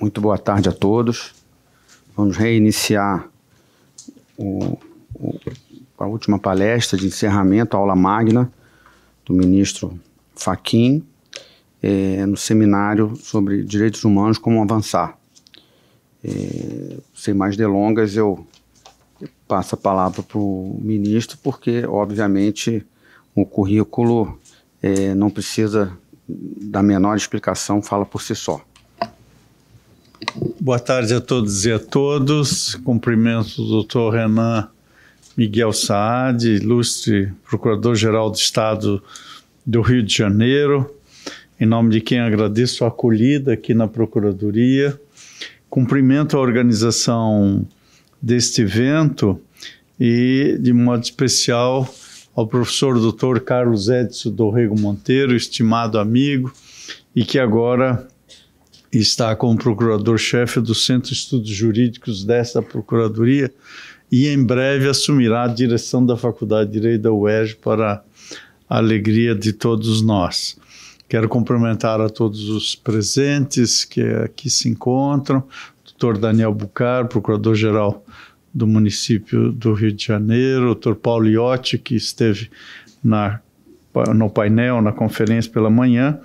Muito boa tarde a todos. Vamos reiniciar o, o, a última palestra de encerramento, a aula magna, do ministro Faquim, é, no seminário sobre direitos humanos, como avançar. É, sem mais delongas, eu passo a palavra para o ministro, porque, obviamente, o currículo é, não precisa da menor explicação, fala por si só. Boa tarde a todos e a todos. Cumprimento o doutor Renan Miguel Saad, ilustre Procurador-Geral do Estado do Rio de Janeiro, em nome de quem agradeço a acolhida aqui na Procuradoria. Cumprimento a organização deste evento e, de modo especial, ao professor doutor Carlos Edson Dorrego Monteiro, estimado amigo, e que agora está como procurador-chefe do Centro de Estudos Jurídicos dessa Procuradoria e em breve assumirá a direção da Faculdade de Direito da UERJ para a alegria de todos nós. Quero cumprimentar a todos os presentes que aqui se encontram, doutor Daniel Bucar, procurador-geral do município do Rio de Janeiro, doutor Paulo Iotti, que esteve na no painel, na conferência pela manhã.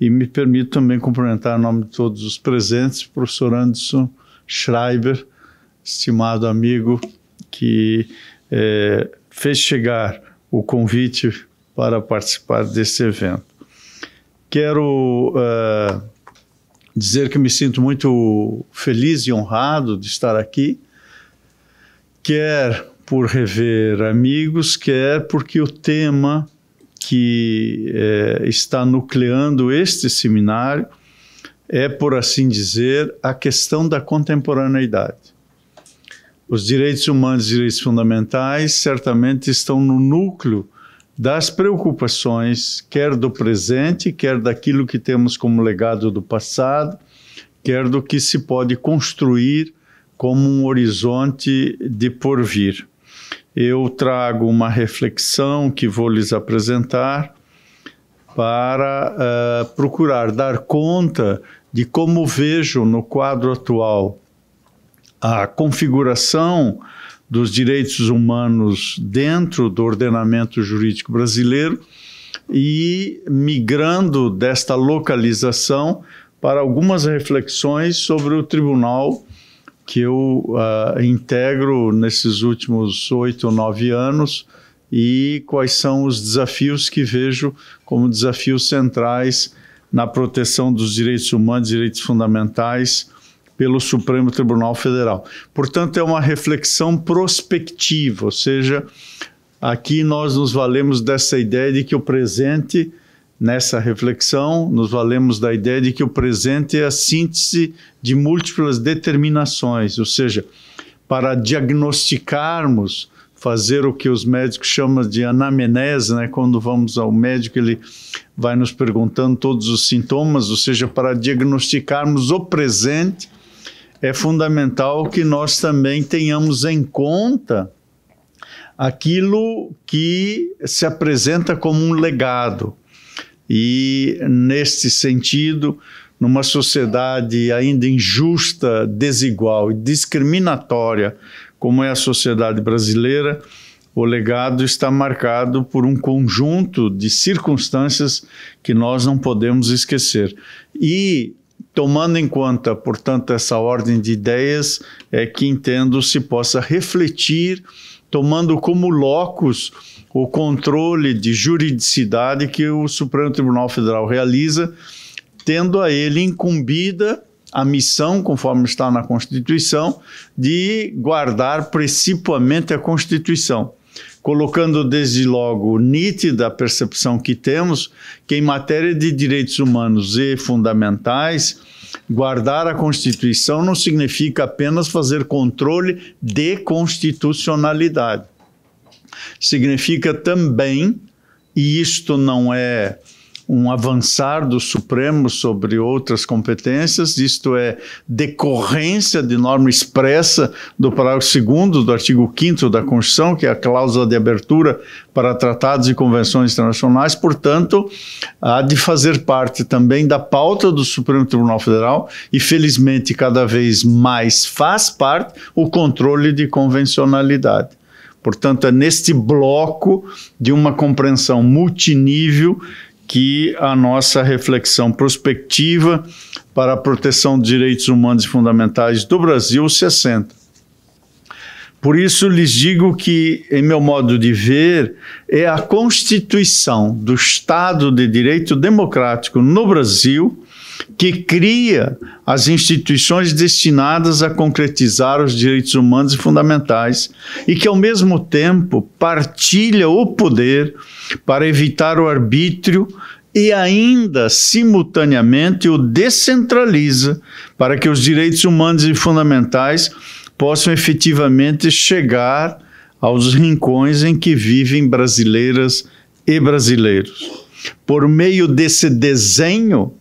E me permito também cumprimentar em nome de todos os presentes, o professor Anderson Schreiber, estimado amigo, que é, fez chegar o convite para participar desse evento. Quero uh, dizer que me sinto muito feliz e honrado de estar aqui, quer por rever amigos, quer porque o tema que é, está nucleando este seminário é, por assim dizer, a questão da contemporaneidade. Os direitos humanos e direitos fundamentais certamente estão no núcleo das preocupações, quer do presente, quer daquilo que temos como legado do passado, quer do que se pode construir como um horizonte de porvir eu trago uma reflexão que vou lhes apresentar para uh, procurar dar conta de como vejo no quadro atual a configuração dos direitos humanos dentro do ordenamento jurídico brasileiro e migrando desta localização para algumas reflexões sobre o Tribunal que eu uh, integro nesses últimos oito ou nove anos e quais são os desafios que vejo como desafios centrais na proteção dos direitos humanos, direitos fundamentais pelo Supremo Tribunal Federal. Portanto, é uma reflexão prospectiva, ou seja, aqui nós nos valemos dessa ideia de que o presente Nessa reflexão, nos valemos da ideia de que o presente é a síntese de múltiplas determinações, ou seja, para diagnosticarmos, fazer o que os médicos chamam de anamnese, né? quando vamos ao médico, ele vai nos perguntando todos os sintomas, ou seja, para diagnosticarmos o presente, é fundamental que nós também tenhamos em conta aquilo que se apresenta como um legado. E, neste sentido, numa sociedade ainda injusta, desigual e discriminatória, como é a sociedade brasileira, o legado está marcado por um conjunto de circunstâncias que nós não podemos esquecer. E, tomando em conta, portanto, essa ordem de ideias, é que entendo se possa refletir tomando como locus o controle de juridicidade que o Supremo Tribunal Federal realiza, tendo a ele incumbida a missão, conforme está na Constituição, de guardar principalmente a Constituição colocando desde logo nítida a percepção que temos que, em matéria de direitos humanos e fundamentais, Guardar a Constituição não significa apenas fazer controle de constitucionalidade. Significa também, e isto não é um avançar do Supremo sobre outras competências, isto é, decorrência de norma expressa do parágrafo 2 do artigo 5 da Constituição, que é a cláusula de abertura para tratados e convenções internacionais, portanto, há de fazer parte também da pauta do Supremo Tribunal Federal e, felizmente, cada vez mais faz parte o controle de convencionalidade. Portanto, é neste bloco de uma compreensão multinível que a nossa reflexão prospectiva para a proteção de direitos humanos e fundamentais do Brasil se assenta. Por isso lhes digo que, em meu modo de ver, é a constituição do Estado de Direito Democrático no Brasil que cria as instituições destinadas a concretizar os direitos humanos e fundamentais e que, ao mesmo tempo, partilha o poder para evitar o arbítrio e ainda simultaneamente o descentraliza para que os direitos humanos e fundamentais possam efetivamente chegar aos rincões em que vivem brasileiras e brasileiros. Por meio desse desenho,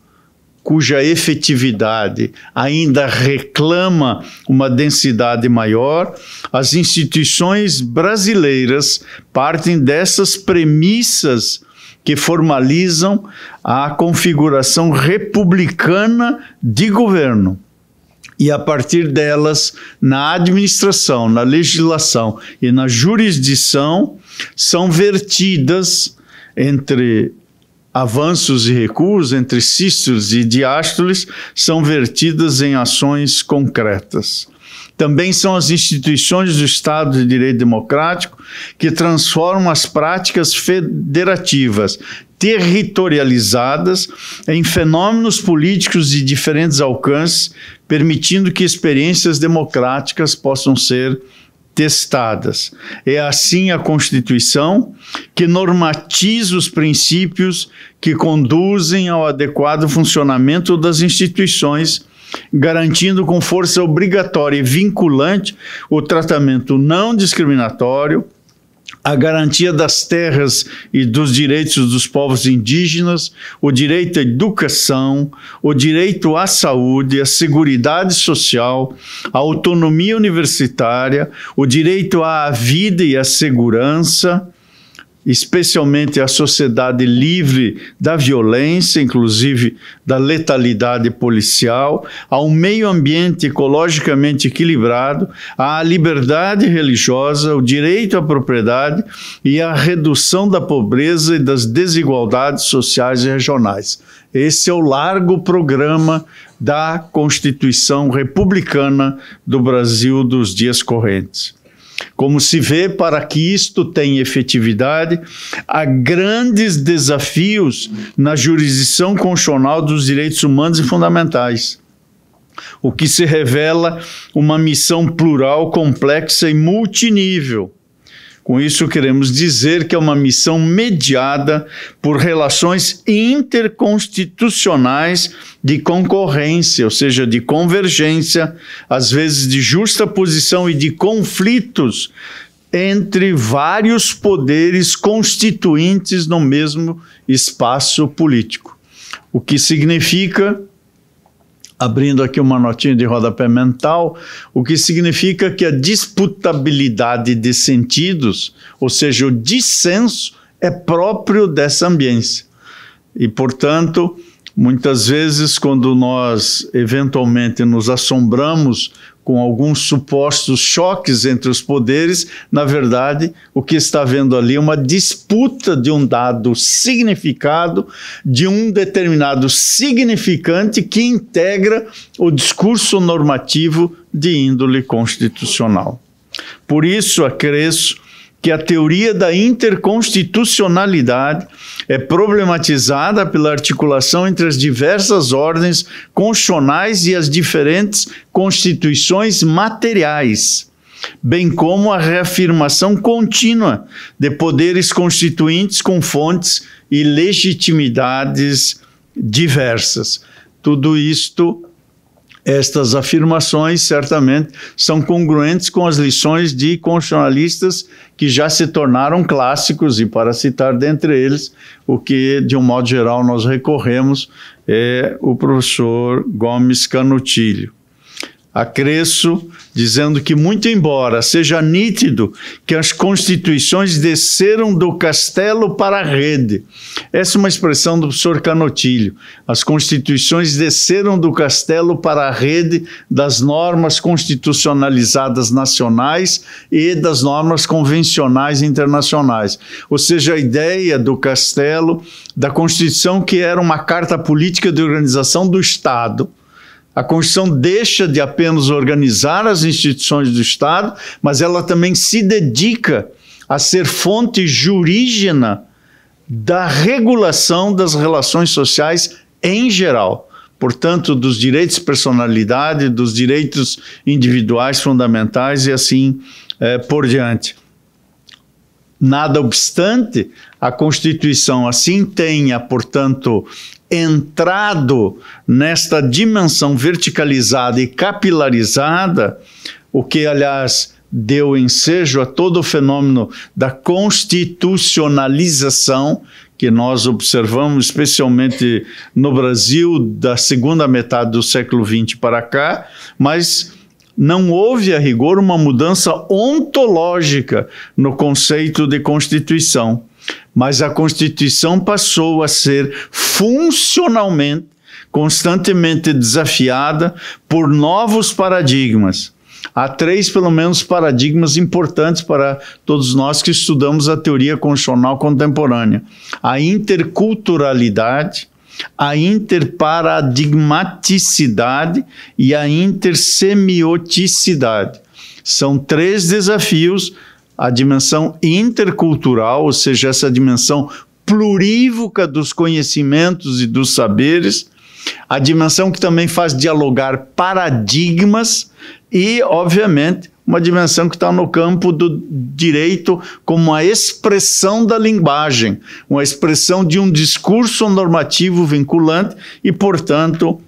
cuja efetividade ainda reclama uma densidade maior, as instituições brasileiras partem dessas premissas que formalizam a configuração republicana de governo. E a partir delas, na administração, na legislação e na jurisdição, são vertidas entre avanços e recuos entre sístoles e diástoles são vertidas em ações concretas. Também são as instituições do Estado de Direito Democrático que transformam as práticas federativas territorializadas em fenômenos políticos de diferentes alcances, permitindo que experiências democráticas possam ser testadas. É assim a Constituição que normatiza os princípios que conduzem ao adequado funcionamento das instituições, garantindo com força obrigatória e vinculante o tratamento não discriminatório, a garantia das terras e dos direitos dos povos indígenas, o direito à educação, o direito à saúde, à seguridade social, à autonomia universitária, o direito à vida e à segurança, especialmente a sociedade livre da violência, inclusive da letalidade policial, a um meio ambiente ecologicamente equilibrado, à liberdade religiosa, o direito à propriedade e à redução da pobreza e das desigualdades sociais e regionais. Esse é o largo programa da Constituição Republicana do Brasil dos dias correntes. Como se vê, para que isto tenha efetividade, há grandes desafios na jurisdição constitucional dos direitos humanos e fundamentais o que se revela uma missão plural, complexa e multinível, com isso, queremos dizer que é uma missão mediada por relações interconstitucionais de concorrência, ou seja, de convergência, às vezes de justa posição e de conflitos entre vários poderes constituintes no mesmo espaço político. O que significa abrindo aqui uma notinha de rodapé mental, o que significa que a disputabilidade de sentidos, ou seja, o dissenso, é próprio dessa ambiência. E, portanto, muitas vezes, quando nós eventualmente nos assombramos com alguns supostos choques entre os poderes, na verdade, o que está vendo ali é uma disputa de um dado significado, de um determinado significante que integra o discurso normativo de índole constitucional. Por isso, acresço que a teoria da interconstitucionalidade é problematizada pela articulação entre as diversas ordens constitucionais e as diferentes constituições materiais, bem como a reafirmação contínua de poderes constituintes com fontes e legitimidades diversas. Tudo isto estas afirmações certamente são congruentes com as lições de constitucionalistas que já se tornaram clássicos, e para citar dentre eles, o que de um modo geral nós recorremos é o professor Gomes Canutilho. Acresço dizendo que, muito embora seja nítido que as constituições desceram do castelo para a rede, essa é uma expressão do professor Canotilho, as constituições desceram do castelo para a rede das normas constitucionalizadas nacionais e das normas convencionais internacionais. Ou seja, a ideia do castelo, da Constituição, que era uma carta política de organização do Estado a Constituição deixa de apenas organizar as instituições do Estado, mas ela também se dedica a ser fonte jurígena da regulação das relações sociais em geral, portanto, dos direitos de personalidade, dos direitos individuais fundamentais e assim eh, por diante. Nada obstante, a Constituição assim tenha, portanto, entrado nesta dimensão verticalizada e capilarizada, o que, aliás, deu ensejo a todo o fenômeno da constitucionalização que nós observamos, especialmente no Brasil, da segunda metade do século XX para cá, mas não houve a rigor uma mudança ontológica no conceito de Constituição mas a Constituição passou a ser funcionalmente, constantemente desafiada por novos paradigmas. Há três, pelo menos, paradigmas importantes para todos nós que estudamos a teoria constitucional contemporânea: a interculturalidade, a interparadigmaticidade e a intersemioticidade. São três desafios a dimensão intercultural, ou seja, essa dimensão plurívoca dos conhecimentos e dos saberes, a dimensão que também faz dialogar paradigmas e, obviamente, uma dimensão que está no campo do direito como a expressão da linguagem, uma expressão de um discurso normativo vinculante e, portanto,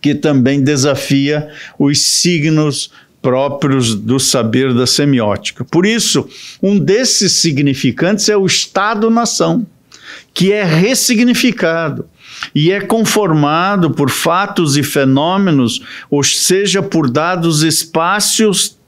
que também desafia os signos próprios do saber da semiótica. Por isso, um desses significantes é o Estado-nação, que é ressignificado e é conformado por fatos e fenômenos, ou seja, por dados espacios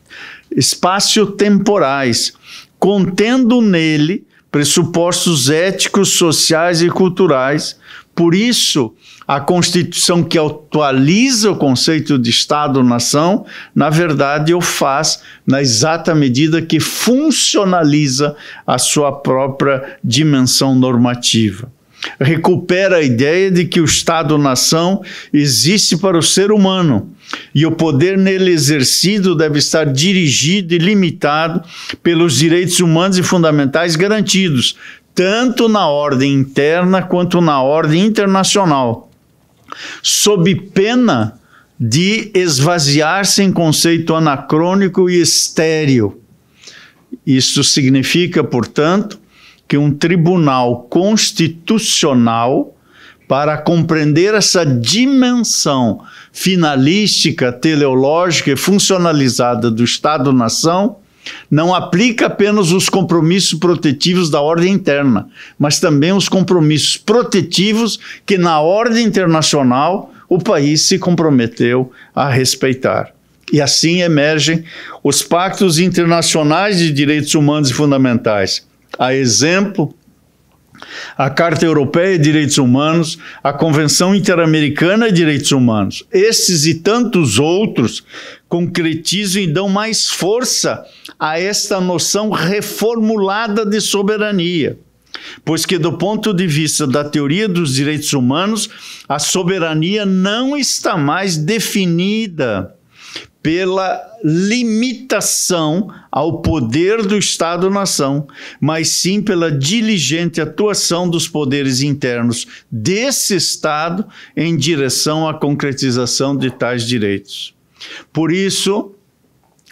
espaço-temporais, contendo nele pressupostos éticos, sociais e culturais. Por isso, a Constituição que atualiza o conceito de Estado-nação, na verdade, o faz na exata medida que funcionaliza a sua própria dimensão normativa. Recupera a ideia de que o Estado-nação existe para o ser humano e o poder nele exercido deve estar dirigido e limitado pelos direitos humanos e fundamentais garantidos, tanto na ordem interna quanto na ordem internacional sob pena de esvaziar-se em conceito anacrônico e estéril. Isso significa, portanto, que um tribunal constitucional, para compreender essa dimensão finalística, teleológica e funcionalizada do Estado-nação, não aplica apenas os compromissos protetivos da ordem interna, mas também os compromissos protetivos que, na ordem internacional, o país se comprometeu a respeitar. E assim emergem os pactos internacionais de direitos humanos e fundamentais. A exemplo, a Carta Europeia de Direitos Humanos, a Convenção Interamericana de Direitos Humanos. Esses e tantos outros concretizam e dão mais força a esta noção reformulada de soberania. Pois que, do ponto de vista da teoria dos direitos humanos, a soberania não está mais definida pela limitação ao poder do Estado-nação, mas sim pela diligente atuação dos poderes internos desse Estado em direção à concretização de tais direitos. Por isso,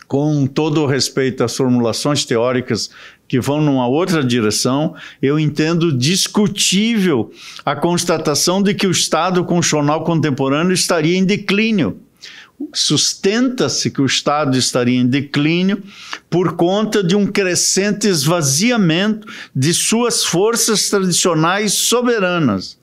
com todo o respeito às formulações teóricas que vão numa outra direção, eu entendo discutível a constatação de que o Estado constitucional contemporâneo estaria em declínio. Sustenta-se que o Estado estaria em declínio por conta de um crescente esvaziamento de suas forças tradicionais soberanas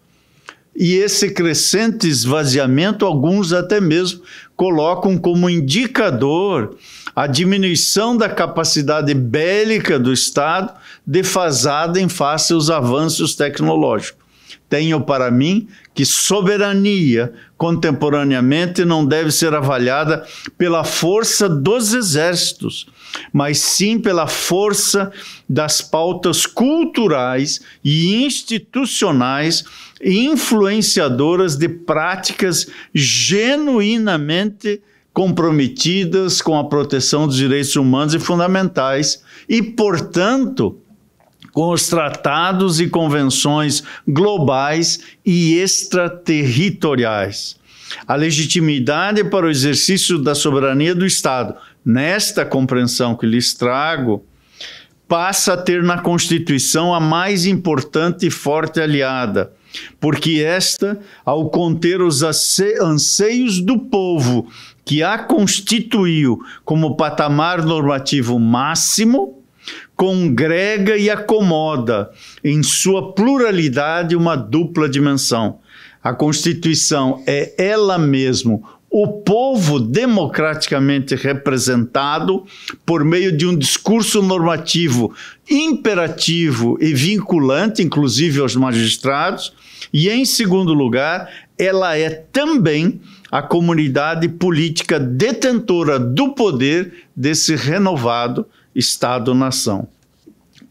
e esse crescente esvaziamento, alguns até mesmo colocam como indicador a diminuição da capacidade bélica do Estado, defasada em face aos avanços tecnológicos. Tenho para mim que soberania contemporaneamente não deve ser avaliada pela força dos exércitos, mas sim pela força das pautas culturais e institucionais influenciadoras de práticas genuinamente comprometidas com a proteção dos direitos humanos e fundamentais e, portanto, com os tratados e convenções globais e extraterritoriais. A legitimidade para o exercício da soberania do Estado, nesta compreensão que lhes trago, passa a ter na Constituição a mais importante e forte aliada, porque esta, ao conter os anseios do povo que a constituiu como patamar normativo máximo, congrega e acomoda em sua pluralidade uma dupla dimensão. A Constituição é ela mesmo o povo democraticamente representado por meio de um discurso normativo imperativo e vinculante, inclusive aos magistrados, e em segundo lugar, ela é também a comunidade política detentora do poder desse renovado Estado-nação.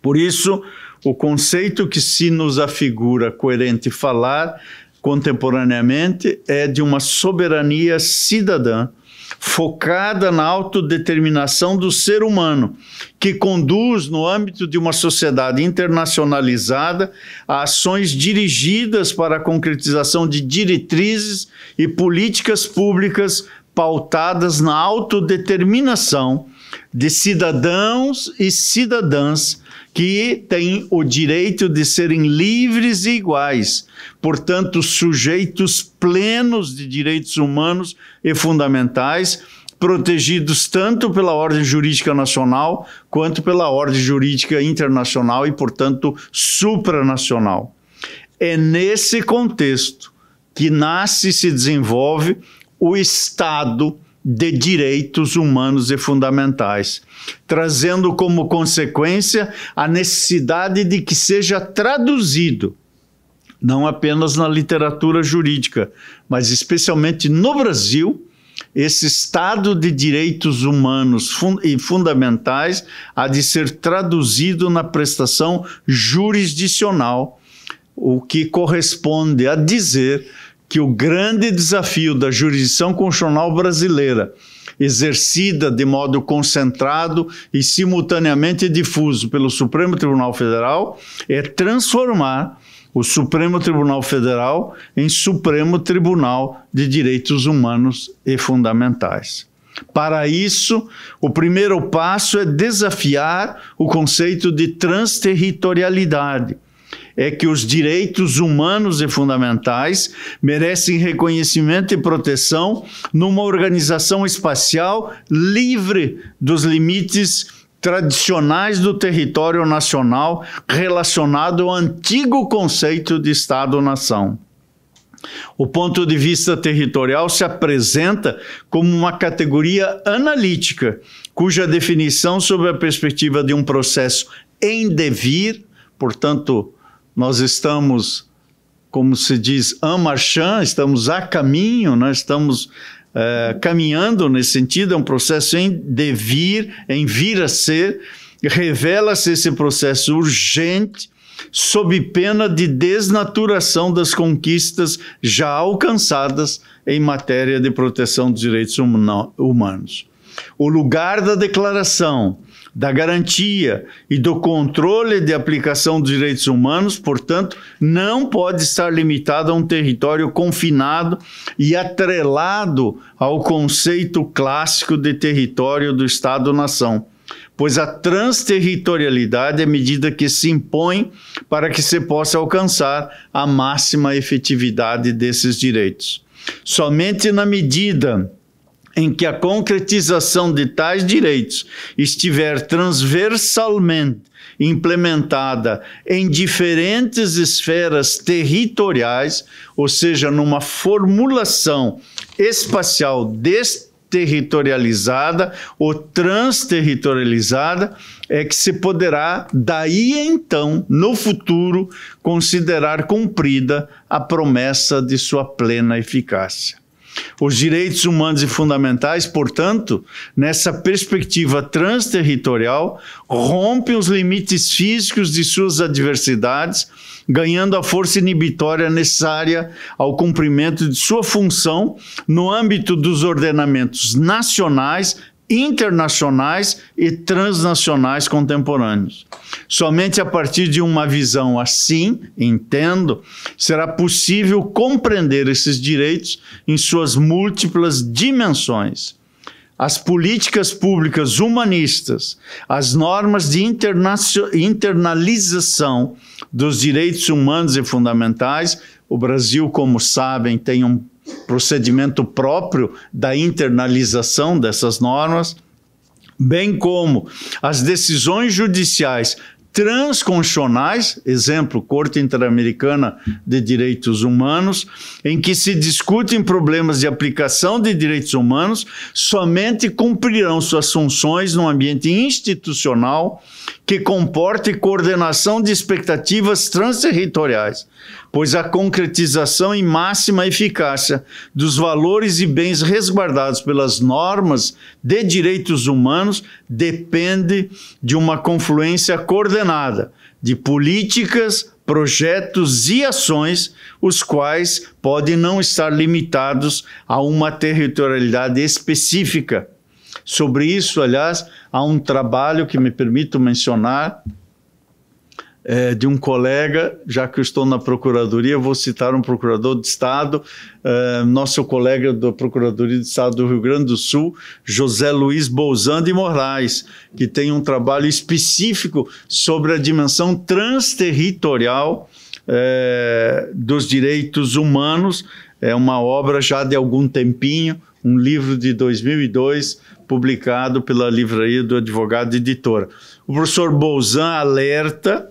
Por isso, o conceito que se nos afigura coerente falar contemporaneamente é de uma soberania cidadã focada na autodeterminação do ser humano, que conduz, no âmbito de uma sociedade internacionalizada, a ações dirigidas para a concretização de diretrizes e políticas públicas pautadas na autodeterminação de cidadãos e cidadãs que têm o direito de serem livres e iguais, portanto, sujeitos plenos de direitos humanos e fundamentais, protegidos tanto pela ordem jurídica nacional quanto pela ordem jurídica internacional e, portanto, supranacional. É nesse contexto que nasce e se desenvolve o Estado de direitos humanos e fundamentais, trazendo como consequência a necessidade de que seja traduzido, não apenas na literatura jurídica, mas especialmente no Brasil, esse estado de direitos humanos e fundamentais há de ser traduzido na prestação jurisdicional, o que corresponde a dizer que o grande desafio da jurisdição constitucional brasileira, exercida de modo concentrado e simultaneamente difuso pelo Supremo Tribunal Federal, é transformar o Supremo Tribunal Federal em Supremo Tribunal de Direitos Humanos e Fundamentais. Para isso, o primeiro passo é desafiar o conceito de transterritorialidade, é que os direitos humanos e fundamentais merecem reconhecimento e proteção numa organização espacial livre dos limites tradicionais do território nacional relacionado ao antigo conceito de Estado-nação. O ponto de vista territorial se apresenta como uma categoria analítica, cuja definição, sob a perspectiva de um processo em devir, portanto, nós estamos, como se diz, en marchant, estamos a caminho, nós né? estamos é, caminhando nesse sentido, é um processo em devir, em vir a ser, revela-se esse processo urgente, sob pena de desnaturação das conquistas já alcançadas em matéria de proteção dos direitos humanos. O lugar da declaração da garantia e do controle de aplicação dos direitos humanos, portanto, não pode estar limitado a um território confinado e atrelado ao conceito clássico de território do Estado-nação pois a transterritorialidade é medida que se impõe para que se possa alcançar a máxima efetividade desses direitos. Somente na medida em que a concretização de tais direitos estiver transversalmente implementada em diferentes esferas territoriais, ou seja, numa formulação espacial desterritorializada ou transterritorializada, é que se poderá daí então, no futuro, considerar cumprida a promessa de sua plena eficácia. Os direitos humanos e fundamentais, portanto, nessa perspectiva transterritorial, rompem os limites físicos de suas adversidades, ganhando a força inibitória necessária ao cumprimento de sua função no âmbito dos ordenamentos nacionais, internacionais e transnacionais contemporâneos. Somente a partir de uma visão assim, entendo, será possível compreender esses direitos em suas múltiplas dimensões. As políticas públicas humanistas, as normas de internalização dos direitos humanos e fundamentais, o Brasil, como sabem, tem um procedimento próprio da internalização dessas normas, bem como as decisões judiciais transconstitucionais, exemplo, Corte Interamericana de Direitos Humanos, em que se discutem problemas de aplicação de direitos humanos, somente cumprirão suas funções num ambiente institucional que comporte coordenação de expectativas transterritoriais, pois a concretização em máxima eficácia dos valores e bens resguardados pelas normas de direitos humanos depende de uma confluência coordenada de políticas, projetos e ações, os quais podem não estar limitados a uma territorialidade específica. Sobre isso, aliás, há um trabalho que me permito mencionar, é, de um colega, já que eu estou na Procuradoria, vou citar um procurador de Estado, é, nosso colega da Procuradoria de Estado do Rio Grande do Sul, José Luiz Bolzan de Moraes, que tem um trabalho específico sobre a dimensão transterritorial é, dos direitos humanos. É uma obra já de algum tempinho, um livro de 2002, publicado pela livraria do advogado editora. O professor Bolzan alerta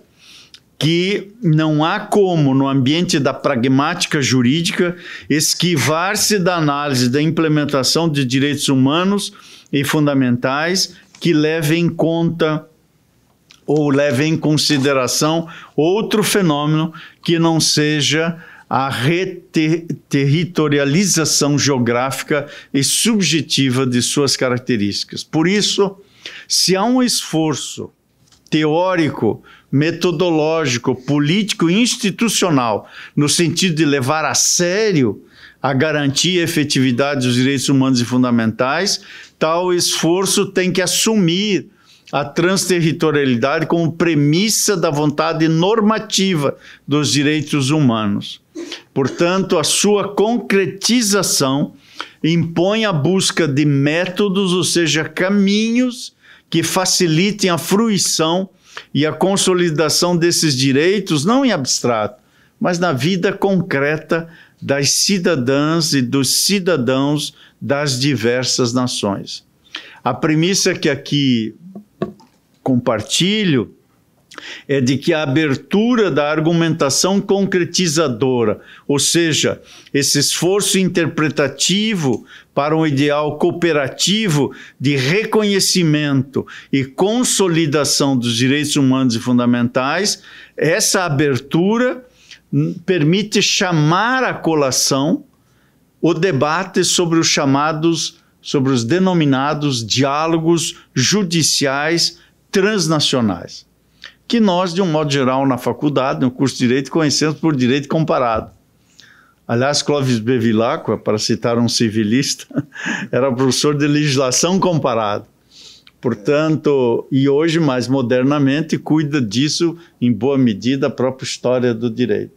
que não há como, no ambiente da pragmática jurídica, esquivar-se da análise da implementação de direitos humanos e fundamentais que leve em conta ou leve em consideração outro fenômeno que não seja a reterritorialização geográfica e subjetiva de suas características. Por isso, se há um esforço teórico metodológico, político institucional, no sentido de levar a sério a garantia e efetividade dos direitos humanos e fundamentais, tal esforço tem que assumir a transterritorialidade como premissa da vontade normativa dos direitos humanos. Portanto, a sua concretização impõe a busca de métodos, ou seja, caminhos que facilitem a fruição e a consolidação desses direitos, não em abstrato, mas na vida concreta das cidadãs e dos cidadãos das diversas nações. A premissa que aqui compartilho é de que a abertura da argumentação concretizadora, ou seja, esse esforço interpretativo para um ideal cooperativo de reconhecimento e consolidação dos direitos humanos e fundamentais, essa abertura permite chamar à colação o debate sobre os chamados, sobre os denominados diálogos judiciais transnacionais que nós, de um modo geral, na faculdade, no curso de Direito, conhecemos por Direito Comparado. Aliás, Clóvis Bevilacqua, para citar um civilista, era professor de legislação comparada. Portanto, e hoje, mais modernamente, cuida disso, em boa medida, a própria história do direito.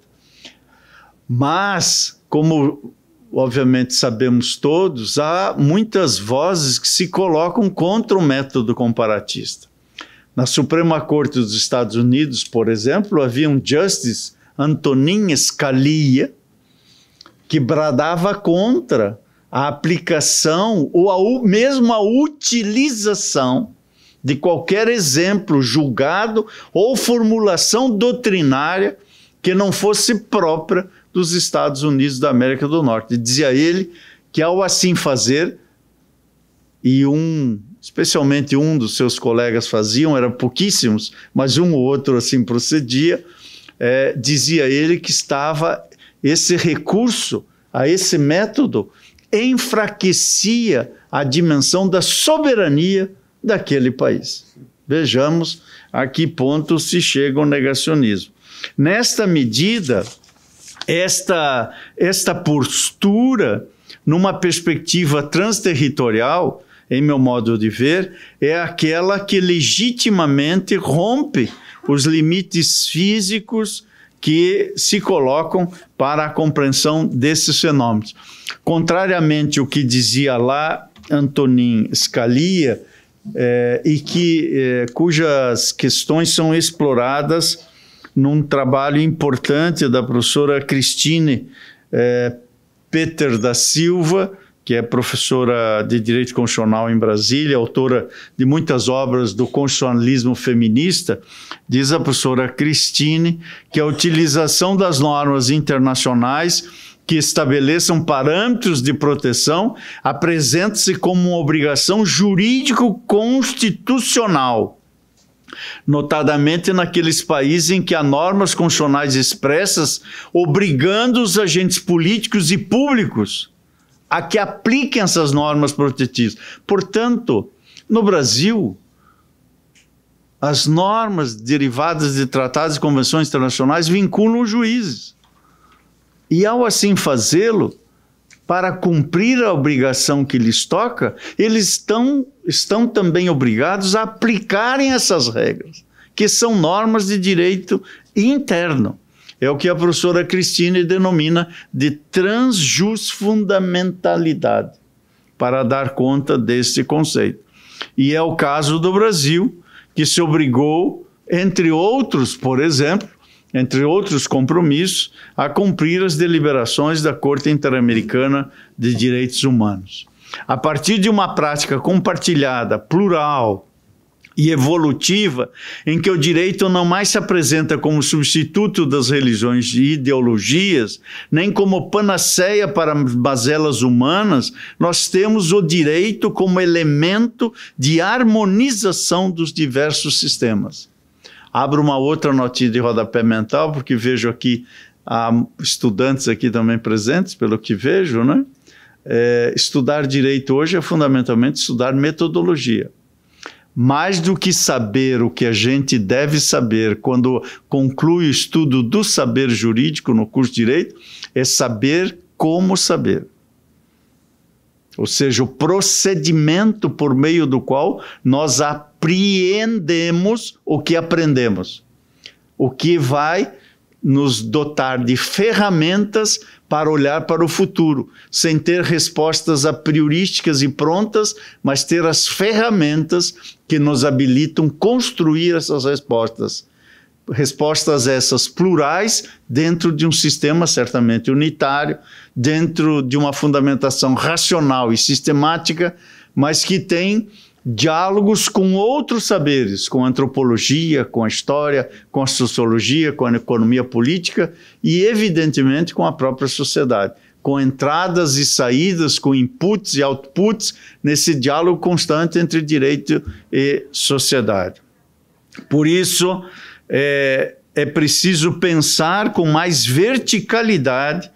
Mas, como obviamente sabemos todos, há muitas vozes que se colocam contra o método comparatista. Na Suprema Corte dos Estados Unidos, por exemplo, havia um justice, Antonin Scalia, que bradava contra a aplicação ou a, mesmo a utilização de qualquer exemplo julgado ou formulação doutrinária que não fosse própria dos Estados Unidos da América do Norte. Dizia ele que, ao assim fazer, e um especialmente um dos seus colegas faziam, eram pouquíssimos, mas um ou outro assim procedia, é, dizia ele que estava esse recurso a esse método enfraquecia a dimensão da soberania daquele país. Vejamos a que ponto se chega o negacionismo. Nesta medida, esta, esta postura, numa perspectiva transterritorial, em meu modo de ver, é aquela que legitimamente rompe os limites físicos que se colocam para a compreensão desses fenômenos. Contrariamente ao que dizia lá Antonin Scalia, eh, e que, eh, cujas questões são exploradas num trabalho importante da professora Cristine eh, Peter da Silva, que é professora de Direito Constitucional em Brasília, autora de muitas obras do constitucionalismo feminista, diz a professora Cristine que a utilização das normas internacionais que estabeleçam parâmetros de proteção apresenta-se como uma obrigação jurídico-constitucional, notadamente naqueles países em que há normas constitucionais expressas obrigando os agentes políticos e públicos a que apliquem essas normas protetivas. Portanto, no Brasil, as normas derivadas de tratados e convenções internacionais vinculam os juízes. E ao assim fazê-lo, para cumprir a obrigação que lhes toca, eles estão, estão também obrigados a aplicarem essas regras, que são normas de direito interno. É o que a professora Cristine denomina de transjusfundamentalidade, para dar conta desse conceito. E é o caso do Brasil, que se obrigou, entre outros, por exemplo, entre outros compromissos, a cumprir as deliberações da Corte Interamericana de Direitos Humanos. A partir de uma prática compartilhada, plural, e evolutiva, em que o direito não mais se apresenta como substituto das religiões e ideologias, nem como panaceia para bazelas humanas, nós temos o direito como elemento de harmonização dos diversos sistemas. Abro uma outra notinha de rodapé mental, porque vejo aqui há estudantes aqui também presentes, pelo que vejo, né? É, estudar direito hoje é fundamentalmente estudar metodologia mais do que saber o que a gente deve saber quando conclui o estudo do saber jurídico no curso de direito, é saber como saber. Ou seja, o procedimento por meio do qual nós apreendemos o que aprendemos, o que vai nos dotar de ferramentas para olhar para o futuro, sem ter respostas a priorísticas e prontas, mas ter as ferramentas que nos habilitam construir essas respostas. Respostas essas plurais dentro de um sistema certamente unitário, dentro de uma fundamentação racional e sistemática, mas que tem diálogos com outros saberes, com a antropologia, com a história, com a sociologia, com a economia política e, evidentemente, com a própria sociedade com entradas e saídas, com inputs e outputs, nesse diálogo constante entre direito e sociedade. Por isso, é, é preciso pensar com mais verticalidade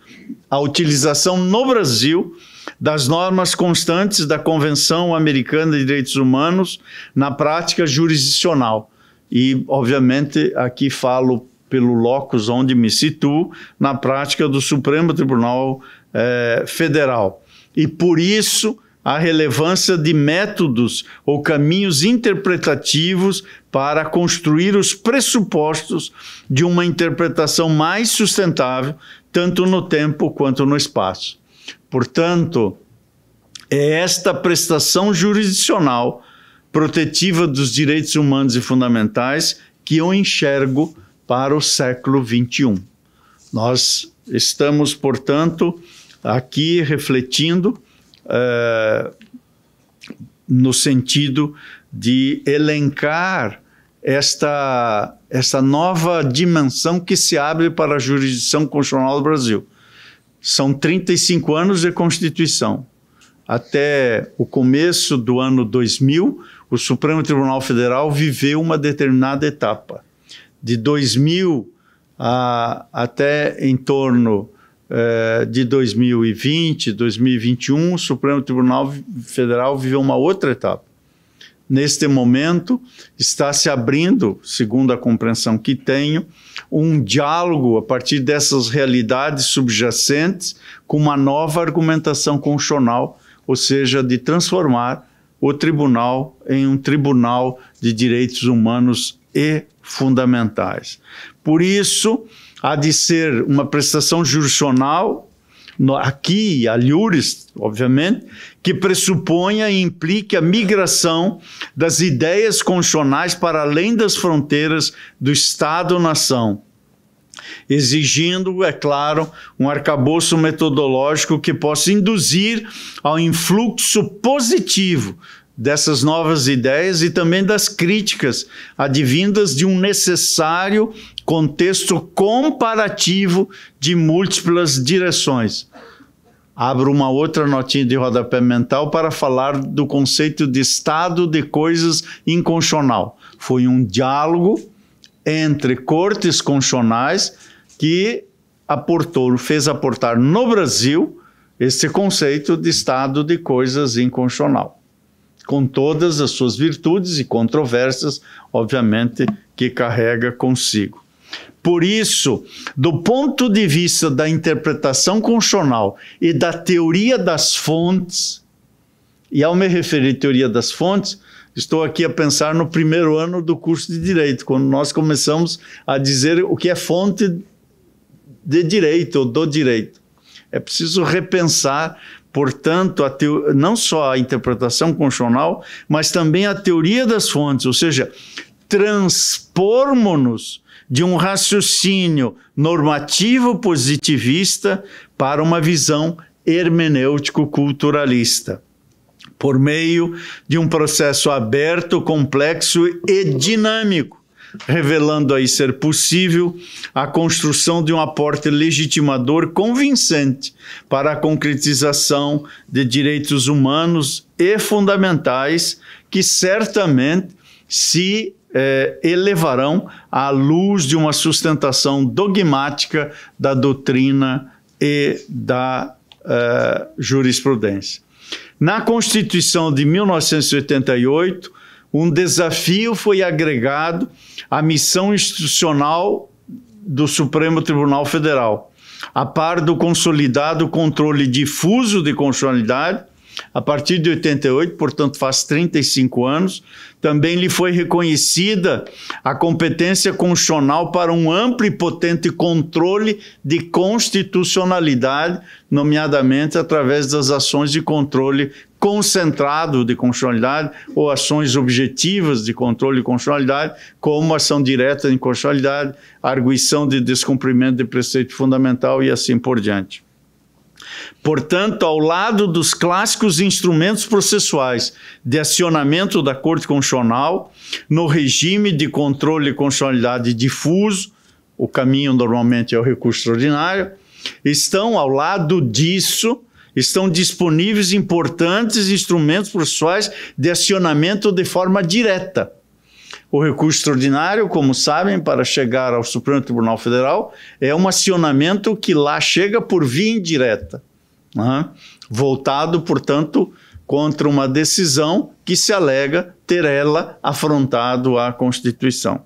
a utilização no Brasil das normas constantes da Convenção Americana de Direitos Humanos na prática jurisdicional. E, obviamente, aqui falo pelo locus onde me situo, na prática do Supremo Tribunal eh, Federal. E por isso a relevância de métodos ou caminhos interpretativos para construir os pressupostos de uma interpretação mais sustentável, tanto no tempo quanto no espaço. Portanto, é esta prestação jurisdicional protetiva dos direitos humanos e fundamentais que eu enxergo para o século XXI. Nós estamos, portanto, aqui refletindo é, no sentido de elencar esta, esta nova dimensão que se abre para a jurisdição constitucional do Brasil. São 35 anos de Constituição. Até o começo do ano 2000, o Supremo Tribunal Federal viveu uma determinada etapa de 2000 a, até em torno eh, de 2020, 2021, o Supremo Tribunal Federal viveu uma outra etapa. Neste momento, está se abrindo, segundo a compreensão que tenho, um diálogo a partir dessas realidades subjacentes com uma nova argumentação constitucional, ou seja, de transformar o tribunal em um tribunal de direitos humanos e fundamentais. Por isso, há de ser uma prestação jurisdicional aqui, a Lures, obviamente, que pressuponha e implique a migração das ideias constitucionais para além das fronteiras do Estado-nação, exigindo, é claro, um arcabouço metodológico que possa induzir ao influxo positivo dessas novas ideias e também das críticas advindas de um necessário contexto comparativo de múltiplas direções. Abro uma outra notinha de rodapé mental para falar do conceito de estado de coisas inconstitucional. Foi um diálogo entre cortes constitucionais que aportou, fez aportar no Brasil esse conceito de estado de coisas inconstitucional com todas as suas virtudes e controvérsias, obviamente, que carrega consigo. Por isso, do ponto de vista da interpretação constitucional e da teoria das fontes, e ao me referir à teoria das fontes, estou aqui a pensar no primeiro ano do curso de direito, quando nós começamos a dizer o que é fonte de direito ou do direito. É preciso repensar portanto, teo... não só a interpretação constitucional, mas também a teoria das fontes, ou seja, transpormos-nos de um raciocínio normativo positivista para uma visão hermenêutico-culturalista, por meio de um processo aberto, complexo e dinâmico revelando aí ser possível a construção de um aporte legitimador convincente para a concretização de direitos humanos e fundamentais que certamente se eh, elevarão à luz de uma sustentação dogmática da doutrina e da eh, jurisprudência. Na Constituição de 1988, um desafio foi agregado à missão institucional do Supremo Tribunal Federal, a par do consolidado controle difuso de constitucionalidade a partir de 88, portanto, faz 35 anos, também lhe foi reconhecida a competência constitucional para um amplo e potente controle de constitucionalidade, nomeadamente através das ações de controle concentrado de constitucionalidade ou ações objetivas de controle de constitucionalidade, como ação direta de constitucionalidade, arguição de descumprimento de preceito fundamental e assim por diante. Portanto, ao lado dos clássicos instrumentos processuais de acionamento da Corte Constitucional, no regime de controle de constitucionalidade difuso, o caminho normalmente é o recurso extraordinário, estão ao lado disso, estão disponíveis importantes instrumentos processuais de acionamento de forma direta o recurso extraordinário, como sabem, para chegar ao Supremo Tribunal Federal, é um acionamento que lá chega por via indireta, né? voltado, portanto, contra uma decisão que se alega ter ela afrontado a Constituição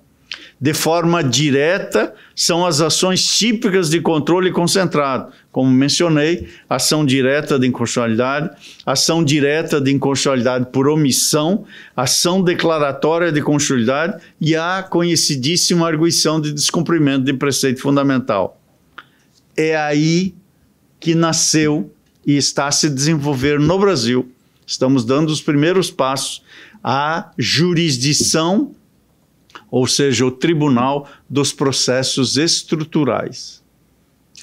de forma direta são as ações típicas de controle concentrado. Como mencionei, ação direta de inconstitucionalidade, ação direta de inconstitucionalidade por omissão, ação declaratória de inconstitucionalidade e a conhecidíssima arguição de descumprimento de preceito fundamental. É aí que nasceu e está a se desenvolver no Brasil. Estamos dando os primeiros passos à jurisdição ou seja, o Tribunal dos Processos Estruturais.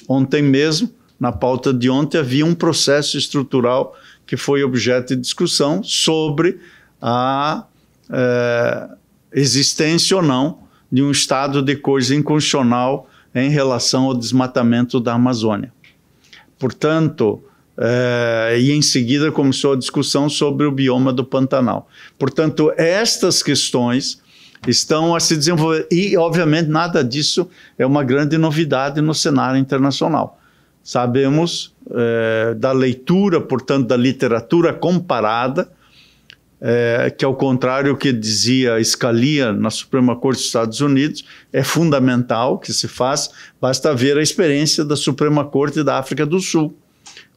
Ontem mesmo, na pauta de ontem, havia um processo estrutural que foi objeto de discussão sobre a é, existência ou não de um estado de coisa inconstitucional em relação ao desmatamento da Amazônia. Portanto, é, e em seguida começou a discussão sobre o bioma do Pantanal. Portanto, estas questões estão a se desenvolver. E, obviamente, nada disso é uma grande novidade no cenário internacional. Sabemos é, da leitura, portanto, da literatura comparada, é, que, ao contrário do que dizia Scalia na Suprema Corte dos Estados Unidos, é fundamental que se faça. Basta ver a experiência da Suprema Corte da África do Sul,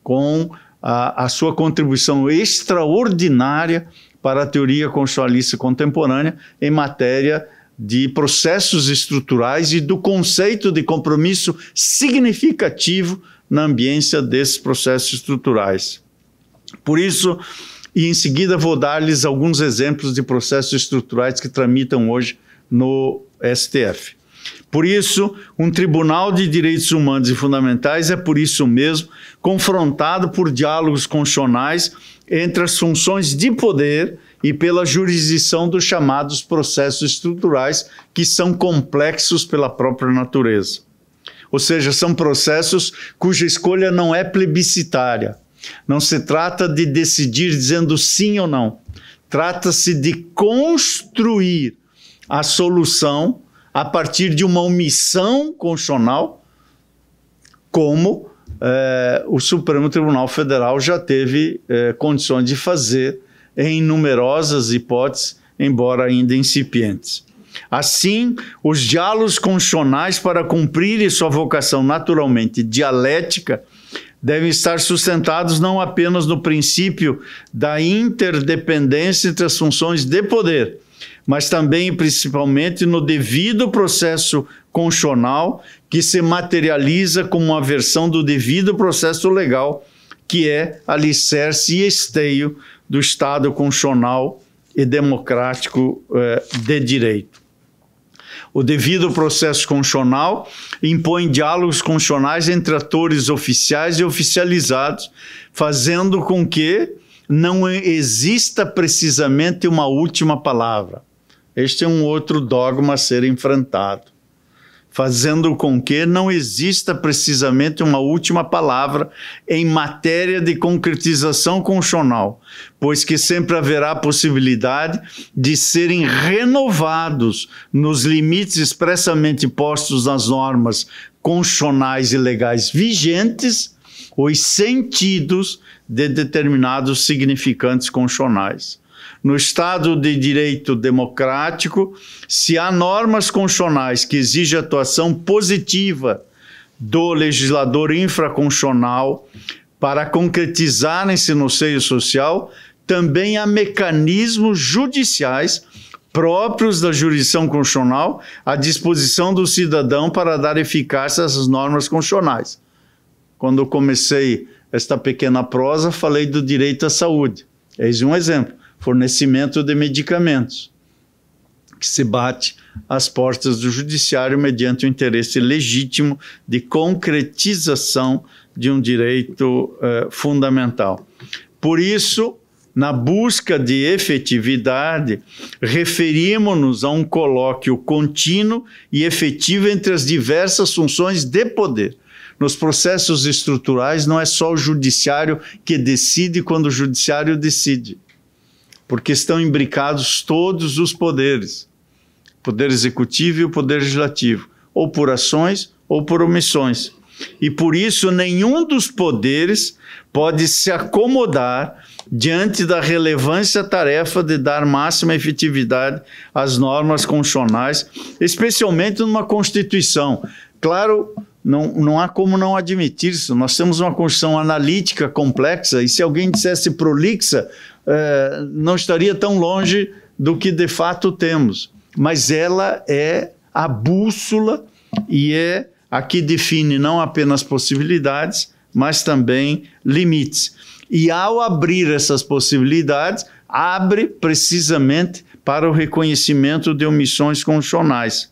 com a, a sua contribuição extraordinária para a teoria constitucionalista contemporânea em matéria de processos estruturais e do conceito de compromisso significativo na ambiência desses processos estruturais. Por isso, e em seguida vou dar-lhes alguns exemplos de processos estruturais que tramitam hoje no STF. Por isso, um Tribunal de Direitos Humanos e Fundamentais é, por isso mesmo, confrontado por diálogos constitucionais entre as funções de poder e pela jurisdição dos chamados processos estruturais, que são complexos pela própria natureza. Ou seja, são processos cuja escolha não é plebiscitária. Não se trata de decidir dizendo sim ou não. Trata-se de construir a solução a partir de uma omissão constitucional, como é, o Supremo Tribunal Federal já teve é, condições de fazer em numerosas hipóteses, embora ainda incipientes. Assim, os diálogos constitucionais para cumprirem sua vocação naturalmente dialética devem estar sustentados não apenas no princípio da interdependência entre as funções de poder, mas também e principalmente no devido processo constitucional que se materializa como uma versão do devido processo legal, que é alicerce e esteio do Estado constitucional e democrático eh, de direito. O devido processo constitucional impõe diálogos constitucionais entre atores oficiais e oficializados, fazendo com que não exista precisamente uma última palavra. Este é um outro dogma a ser enfrentado fazendo com que não exista precisamente uma última palavra em matéria de concretização constitucional, pois que sempre haverá a possibilidade de serem renovados nos limites expressamente postos nas normas constitucionais e legais vigentes os sentidos de determinados significantes constitucionais. No Estado de Direito Democrático, se há normas constitucionais que exigem atuação positiva do legislador infraconstitucional para concretizarem-se no seio social, também há mecanismos judiciais próprios da jurisdição constitucional à disposição do cidadão para dar eficácia às normas constitucionais. Quando eu comecei esta pequena prosa, falei do direito à saúde. Eis um exemplo fornecimento de medicamentos, que se bate às portas do judiciário mediante o interesse legítimo de concretização de um direito eh, fundamental. Por isso, na busca de efetividade, referimos-nos a um colóquio contínuo e efetivo entre as diversas funções de poder. Nos processos estruturais, não é só o judiciário que decide quando o judiciário decide porque estão imbricados todos os poderes, o poder executivo e o poder legislativo, ou por ações ou por omissões. E por isso nenhum dos poderes pode se acomodar diante da relevância tarefa de dar máxima efetividade às normas constitucionais, especialmente numa Constituição. Claro, não, não há como não admitir isso. Nós temos uma construção analítica complexa, e se alguém dissesse prolixa, eh, não estaria tão longe do que de fato temos. Mas ela é a bússola e é a que define não apenas possibilidades, mas também limites. E ao abrir essas possibilidades, abre precisamente para o reconhecimento de omissões constitucionais.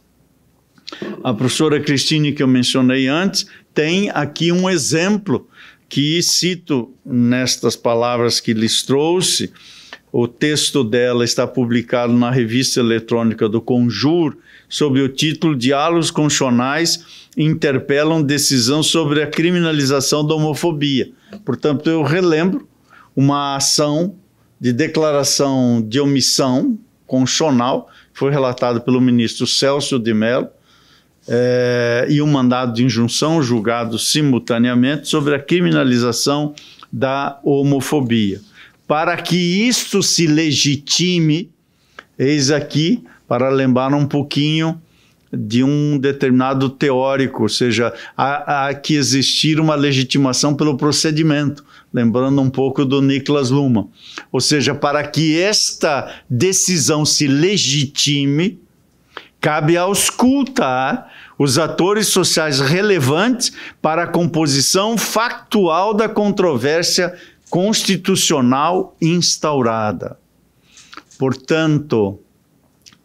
A professora Cristine, que eu mencionei antes, tem aqui um exemplo que cito nestas palavras que lhes trouxe. O texto dela está publicado na revista eletrônica do Conjur, sob o título Diálogos Conchonais Interpelam Decisão sobre a Criminalização da Homofobia. Portanto, eu relembro uma ação de declaração de omissão conchonal que foi relatada pelo ministro Celso de Mello, é, e um mandado de injunção julgado simultaneamente sobre a criminalização da homofobia. Para que isto se legitime, eis aqui, para lembrar um pouquinho de um determinado teórico, ou seja, há, há que existir uma legitimação pelo procedimento, lembrando um pouco do Niklas Luma. Ou seja, para que esta decisão se legitime, Cabe auscultar os atores sociais relevantes para a composição factual da controvérsia constitucional instaurada. Portanto,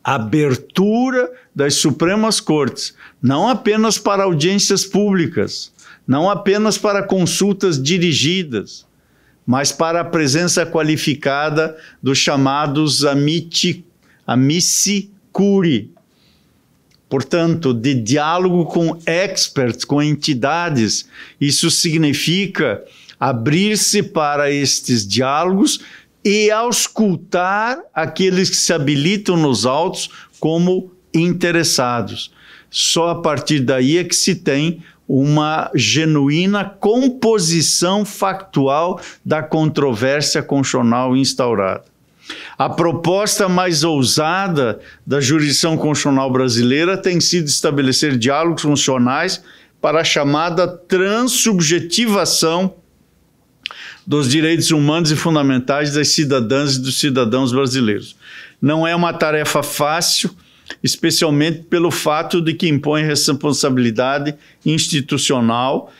abertura das Supremas Cortes, não apenas para audiências públicas, não apenas para consultas dirigidas, mas para a presença qualificada dos chamados amici, amici curi, portanto, de diálogo com experts, com entidades. Isso significa abrir-se para estes diálogos e auscultar aqueles que se habilitam nos autos como interessados. Só a partir daí é que se tem uma genuína composição factual da controvérsia constitucional instaurada. A proposta mais ousada da jurisdição constitucional brasileira tem sido estabelecer diálogos funcionais para a chamada transubjetivação dos direitos humanos e fundamentais das cidadãs e dos cidadãos brasileiros. Não é uma tarefa fácil, especialmente pelo fato de que impõe responsabilidade institucional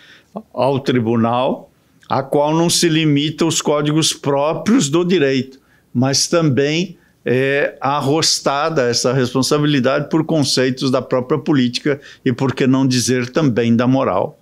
ao tribunal, a qual não se limita os códigos próprios do direito mas também é, arrostada essa responsabilidade por conceitos da própria política e, por que não dizer, também da moral.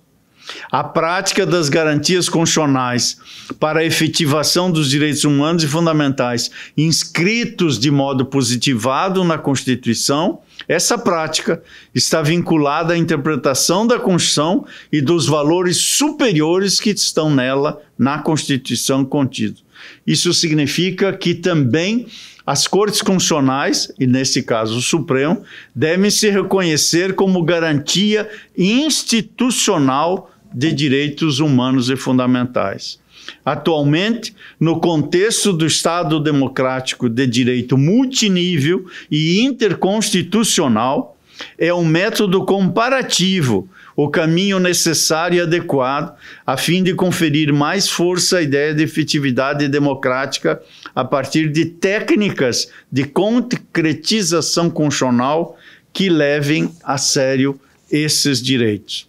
A prática das garantias constitucionais para a efetivação dos direitos humanos e fundamentais inscritos de modo positivado na Constituição, essa prática está vinculada à interpretação da Constituição e dos valores superiores que estão nela na Constituição contidos. Isso significa que também as cortes constitucionais, e nesse caso o Supremo, devem se reconhecer como garantia institucional de direitos humanos e fundamentais. Atualmente, no contexto do Estado democrático de direito multinível e interconstitucional, é um método comparativo, o caminho necessário e adequado, a fim de conferir mais força à ideia de efetividade democrática a partir de técnicas de concretização constitucional que levem a sério esses direitos.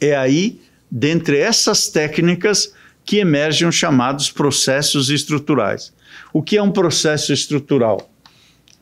É aí, dentre essas técnicas, que emergem os chamados processos estruturais. O que é um processo estrutural?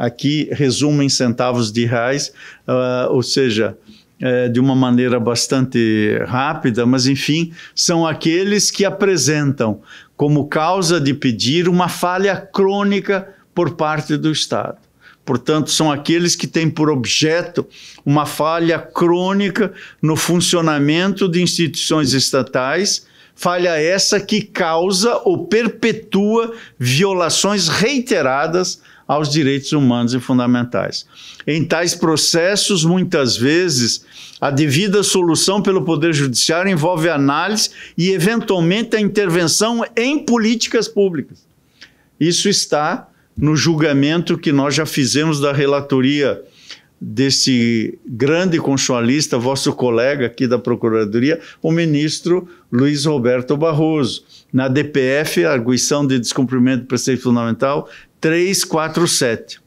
aqui resumo em centavos de reais, uh, ou seja, é, de uma maneira bastante rápida, mas enfim, são aqueles que apresentam como causa de pedir uma falha crônica por parte do Estado. Portanto, são aqueles que têm por objeto uma falha crônica no funcionamento de instituições estatais, falha essa que causa ou perpetua violações reiteradas aos direitos humanos e fundamentais. Em tais processos, muitas vezes, a devida solução pelo Poder Judiciário envolve análise e, eventualmente, a intervenção em políticas públicas. Isso está no julgamento que nós já fizemos da relatoria desse grande constitucionalista, vosso colega aqui da Procuradoria, o ministro Luiz Roberto Barroso, na DPF, arguição de descumprimento do preceito fundamental 347.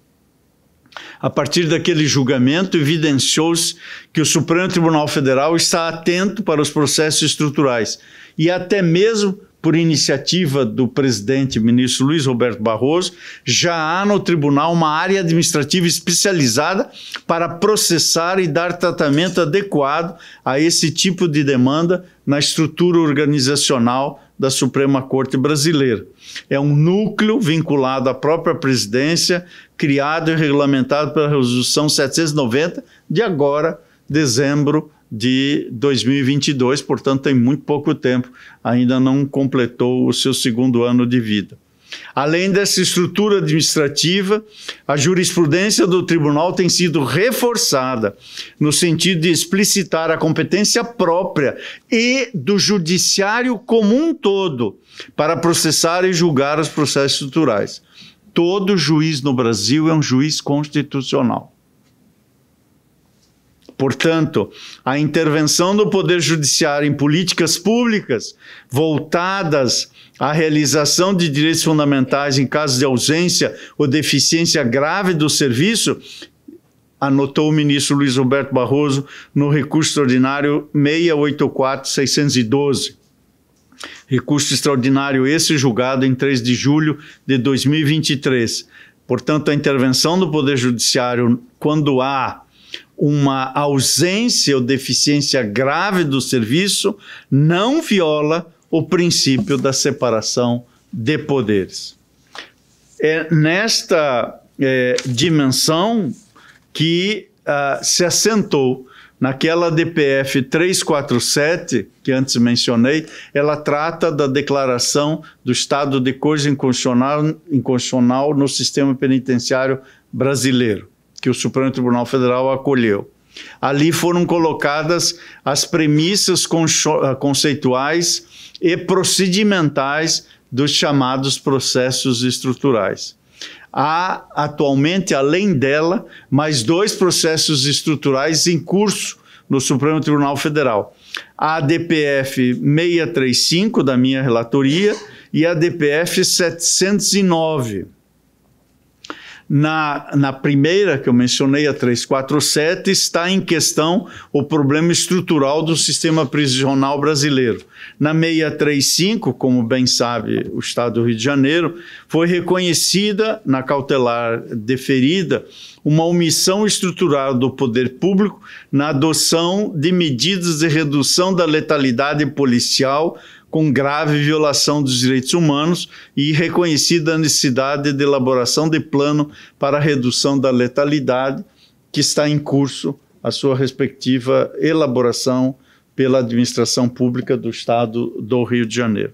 A partir daquele julgamento, evidenciou-se que o Supremo Tribunal Federal está atento para os processos estruturais e até mesmo por iniciativa do presidente ministro Luiz Roberto Barroso, já há no tribunal uma área administrativa especializada para processar e dar tratamento adequado a esse tipo de demanda na estrutura organizacional da Suprema Corte Brasileira. É um núcleo vinculado à própria presidência, criado e regulamentado pela Resolução 790, de agora, dezembro de 2022, portanto, tem muito pouco tempo, ainda não completou o seu segundo ano de vida. Além dessa estrutura administrativa, a jurisprudência do tribunal tem sido reforçada no sentido de explicitar a competência própria e do judiciário como um todo para processar e julgar os processos estruturais. Todo juiz no Brasil é um juiz constitucional. Portanto, a intervenção do Poder Judiciário em políticas públicas voltadas à realização de direitos fundamentais em caso de ausência ou deficiência grave do serviço, anotou o ministro Luiz Roberto Barroso no recurso extraordinário 684-612. Recurso extraordinário esse julgado em 3 de julho de 2023. Portanto, a intervenção do Poder Judiciário, quando há uma ausência ou deficiência grave do serviço não viola o princípio da separação de poderes. É nesta é, dimensão que uh, se assentou naquela DPF 347, que antes mencionei, ela trata da declaração do estado de coisa inconstitucional, inconstitucional no sistema penitenciário brasileiro que o Supremo Tribunal Federal acolheu. Ali foram colocadas as premissas ah, conceituais e procedimentais dos chamados processos estruturais. Há, atualmente, além dela, mais dois processos estruturais em curso no Supremo Tribunal Federal. A DPF 635, da minha relatoria, e a DPF 709. Na, na primeira, que eu mencionei, a 347, está em questão o problema estrutural do sistema prisional brasileiro. Na 635, como bem sabe o Estado do Rio de Janeiro, foi reconhecida na cautelar deferida uma omissão estrutural do poder público na adoção de medidas de redução da letalidade policial com grave violação dos direitos humanos e reconhecida a necessidade de elaboração de plano para a redução da letalidade, que está em curso a sua respectiva elaboração pela administração pública do Estado do Rio de Janeiro.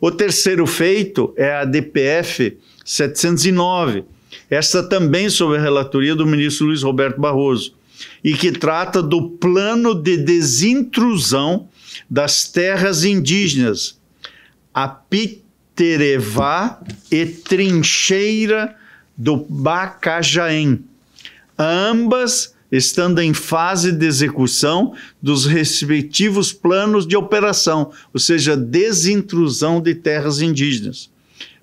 O terceiro feito é a DPF 709, esta também sob a relatoria do ministro Luiz Roberto Barroso, e que trata do plano de desintrusão das terras indígenas, Apiterevá e Trincheira do Bacajaém, ambas estando em fase de execução dos respectivos planos de operação, ou seja, desintrusão de terras indígenas.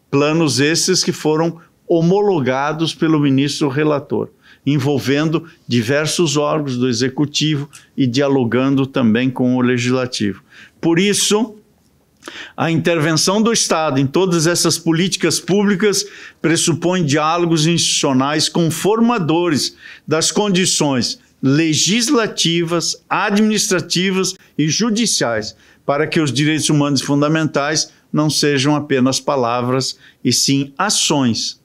Planos esses que foram homologados pelo ministro relator envolvendo diversos órgãos do executivo e dialogando também com o legislativo. Por isso, a intervenção do Estado em todas essas políticas públicas pressupõe diálogos institucionais conformadores das condições legislativas, administrativas e judiciais para que os direitos humanos fundamentais não sejam apenas palavras e sim ações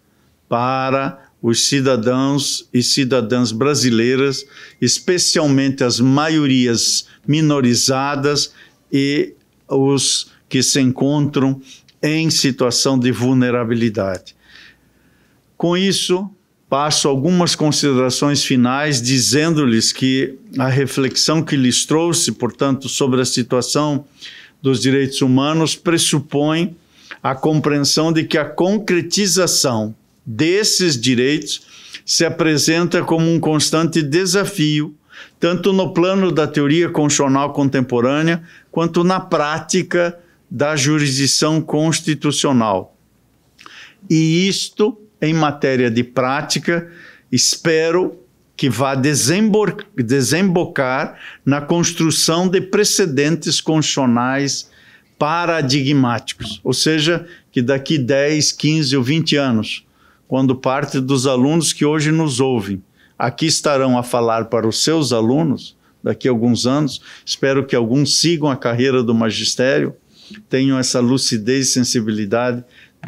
para os cidadãos e cidadãs brasileiras, especialmente as maiorias minorizadas e os que se encontram em situação de vulnerabilidade. Com isso, passo algumas considerações finais, dizendo-lhes que a reflexão que lhes trouxe, portanto, sobre a situação dos direitos humanos pressupõe a compreensão de que a concretização desses direitos se apresenta como um constante desafio, tanto no plano da teoria constitucional contemporânea, quanto na prática da jurisdição constitucional. E isto, em matéria de prática, espero que vá desembocar na construção de precedentes constitucionais paradigmáticos, ou seja, que daqui 10, 15 ou 20 anos quando parte dos alunos que hoje nos ouvem aqui estarão a falar para os seus alunos daqui a alguns anos. Espero que alguns sigam a carreira do magistério, tenham essa lucidez e sensibilidade,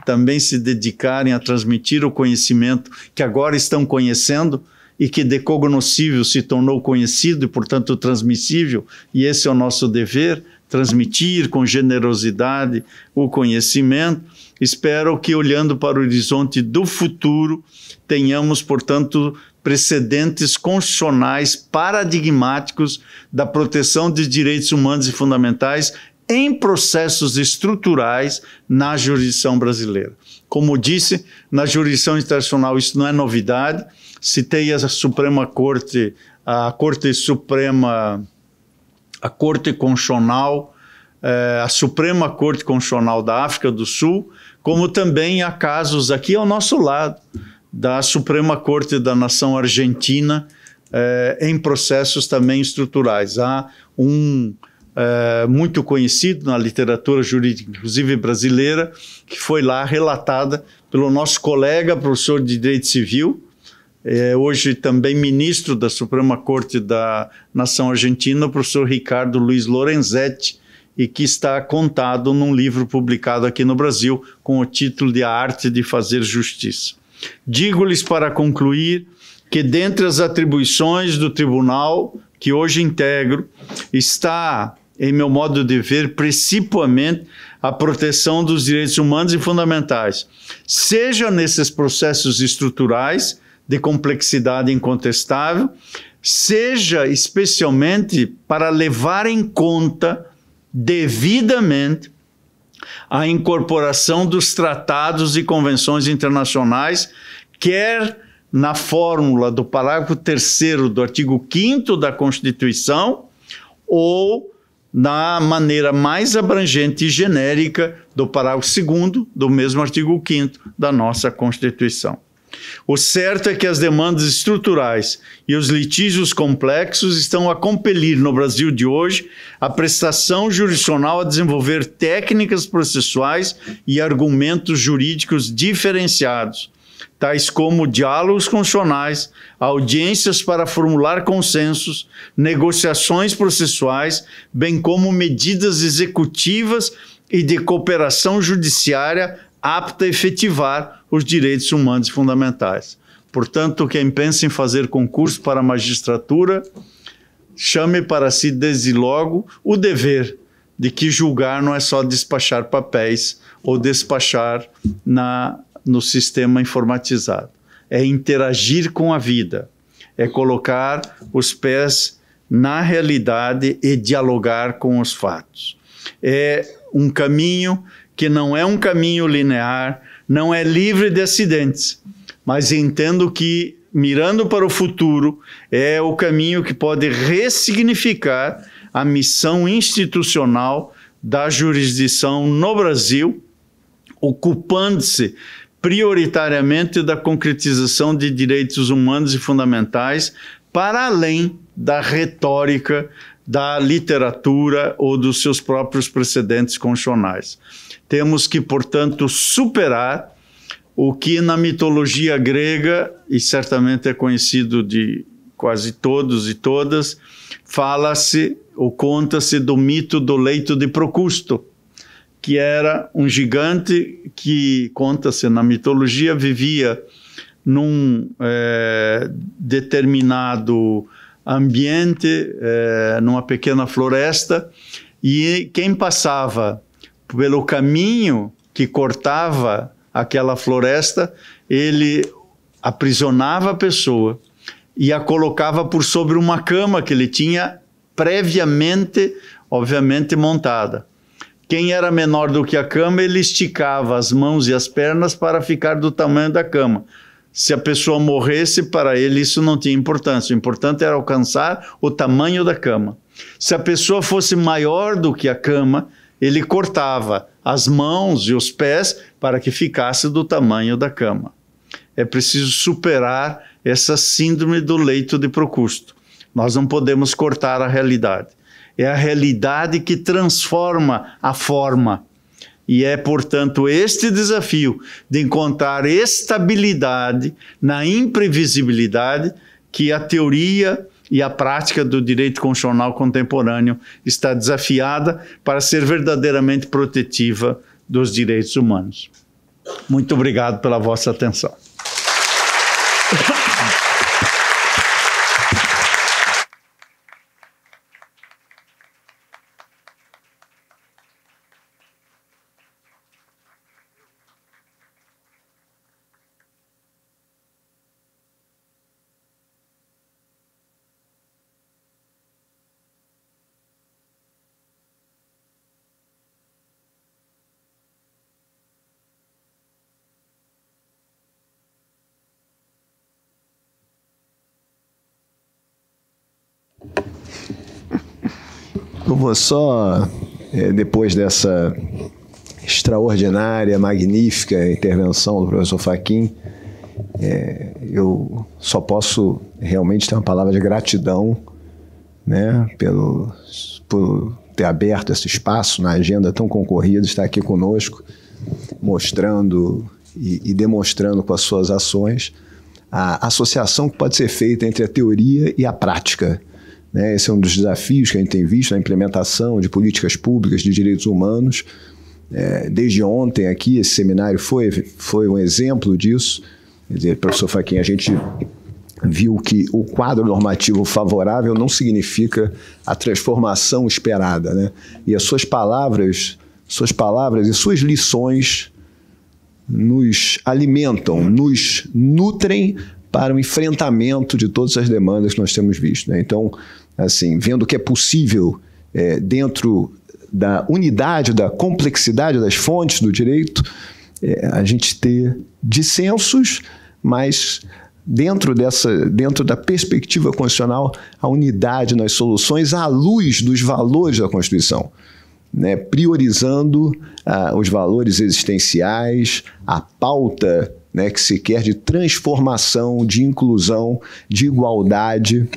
também se dedicarem a transmitir o conhecimento que agora estão conhecendo e que de cognoscível se tornou conhecido e, portanto, transmissível, e esse é o nosso dever, transmitir com generosidade o conhecimento Espero que, olhando para o horizonte do futuro, tenhamos, portanto, precedentes constitucionais paradigmáticos da proteção de direitos humanos e fundamentais em processos estruturais na jurisdição brasileira. Como disse, na jurisdição internacional isso não é novidade. Citei a Suprema Corte, a Corte Suprema, a Corte Constitucional, eh, a Suprema Corte Constitucional da África do Sul, como também há casos aqui ao nosso lado da Suprema Corte da Nação Argentina eh, em processos também estruturais. Há um eh, muito conhecido na literatura jurídica, inclusive brasileira, que foi lá relatada pelo nosso colega, professor de Direito Civil, eh, hoje também ministro da Suprema Corte da Nação Argentina, o professor Ricardo Luiz Lorenzetti, e que está contado num livro publicado aqui no Brasil com o título de A Arte de Fazer Justiça. Digo-lhes para concluir que dentre as atribuições do tribunal que hoje integro está, em meu modo de ver, principalmente a proteção dos direitos humanos e fundamentais, seja nesses processos estruturais de complexidade incontestável, seja especialmente para levar em conta devidamente a incorporação dos tratados e convenções internacionais, quer na fórmula do parágrafo 3 do artigo 5 da Constituição, ou na maneira mais abrangente e genérica do parágrafo 2 do mesmo artigo 5 da nossa Constituição. O certo é que as demandas estruturais e os litígios complexos estão a compelir no Brasil de hoje a prestação jurisdicional a desenvolver técnicas processuais e argumentos jurídicos diferenciados, tais como diálogos constitucionais, audiências para formular consensos, negociações processuais, bem como medidas executivas e de cooperação judiciária apta a efetivar os direitos humanos fundamentais. Portanto, quem pensa em fazer concurso para a magistratura, chame para si desde logo o dever de que julgar não é só despachar papéis ou despachar na, no sistema informatizado. É interagir com a vida, é colocar os pés na realidade e dialogar com os fatos. É um caminho que não é um caminho linear, não é livre de acidentes, mas entendo que mirando para o futuro é o caminho que pode ressignificar a missão institucional da jurisdição no Brasil, ocupando-se prioritariamente da concretização de direitos humanos e fundamentais, para além da retórica da literatura ou dos seus próprios precedentes constitucionais. Temos que, portanto, superar o que na mitologia grega, e certamente é conhecido de quase todos e todas, fala-se ou conta-se do mito do leito de Procusto, que era um gigante que, conta-se na mitologia, vivia num é, determinado ambiente, é, numa pequena floresta, e quem passava pelo caminho que cortava aquela floresta, ele aprisionava a pessoa e a colocava por sobre uma cama que ele tinha previamente, obviamente, montada. Quem era menor do que a cama, ele esticava as mãos e as pernas para ficar do tamanho da cama. Se a pessoa morresse, para ele isso não tinha importância. O importante era alcançar o tamanho da cama. Se a pessoa fosse maior do que a cama, ele cortava as mãos e os pés para que ficasse do tamanho da cama. É preciso superar essa síndrome do leito de Procusto. Nós não podemos cortar a realidade. É a realidade que transforma a forma. E é, portanto, este desafio de encontrar estabilidade na imprevisibilidade que a teoria e a prática do direito constitucional contemporâneo está desafiada para ser verdadeiramente protetiva dos direitos humanos. Muito obrigado pela vossa atenção. vou só, é, depois dessa extraordinária, magnífica intervenção do professor Faquim, é, eu só posso realmente ter uma palavra de gratidão né, pelo, por ter aberto esse espaço na agenda tão concorrida, estar aqui conosco, mostrando e, e demonstrando com as suas ações a associação que pode ser feita entre a teoria e a prática né? Esse é um dos desafios que a gente tem visto na implementação de políticas públicas de direitos humanos. É, desde ontem aqui, esse seminário foi, foi um exemplo disso. Quer dizer, professor Faquin, a gente viu que o quadro normativo favorável não significa a transformação esperada, né? E as suas palavras, suas palavras e suas lições nos alimentam, nos nutrem para o enfrentamento de todas as demandas que nós temos visto, né? Então, assim, vendo o que é possível é, dentro da unidade, da complexidade das fontes do direito, é, a gente ter dissensos, mas dentro dessa, dentro da perspectiva constitucional, a unidade nas soluções à luz dos valores da Constituição. Né, priorizando ah, os valores existenciais, a pauta né, que se quer de transformação, de inclusão, de igualdade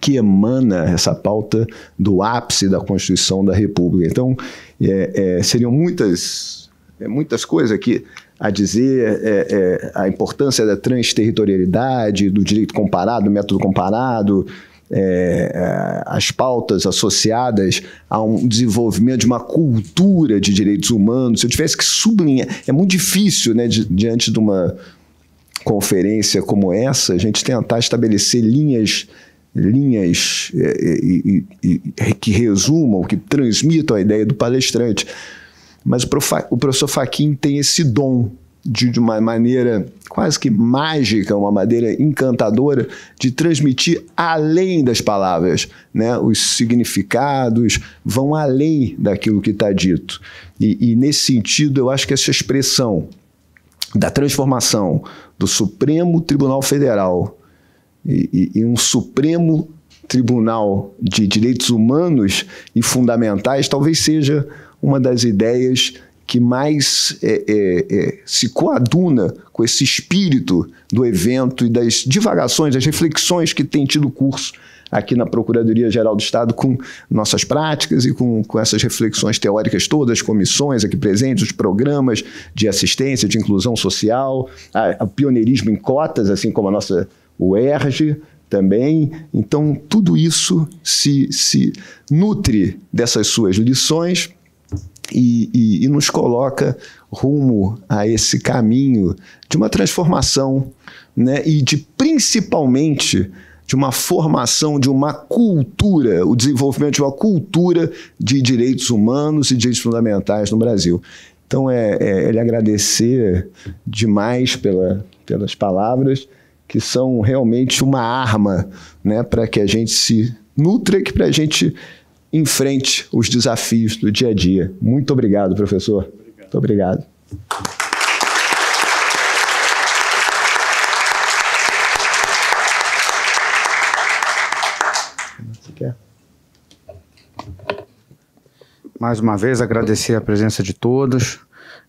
que emana essa pauta do ápice da Constituição da República. Então, é, é, seriam muitas, é, muitas coisas aqui a dizer é, é, a importância da transterritorialidade, do direito comparado, do método comparado, é, as pautas associadas a um desenvolvimento de uma cultura de direitos humanos. Se eu tivesse que sublinhar, é muito difícil, né, di diante de uma conferência como essa, a gente tentar estabelecer linhas linhas é, é, que resumam, que transmitam a ideia do palestrante. Mas o, profa, o professor Faquin tem esse dom de, de, uma maneira quase que mágica, uma maneira encantadora de transmitir além das palavras, né? Os significados vão além daquilo que está dito. E, e nesse sentido, eu acho que essa expressão da transformação do Supremo Tribunal Federal e, e, um Supremo Tribunal de Direitos Humanos e Fundamentais talvez seja uma das ideias que mais é, é, é, se coaduna com esse espírito do evento e das divagações, das reflexões que tem tido curso aqui na Procuradoria Geral do Estado com nossas práticas e com, com essas reflexões teóricas todas, comissões aqui presentes, os programas de assistência, de inclusão social, o pioneirismo em cotas, assim como a nossa o ERG também. Então, tudo isso se, se nutre dessas suas lições e, e, e nos coloca rumo a esse caminho de uma transformação né? e de principalmente de uma formação, de uma cultura, o desenvolvimento de uma cultura de direitos humanos e direitos fundamentais no Brasil. Então, é, é, é agradecer demais pela, pelas palavras que são realmente uma arma né, para que a gente se nutra e que para a gente enfrente os desafios do dia a dia. Muito obrigado, professor. Obrigado. Muito obrigado. Mais uma vez agradecer a presença de todos,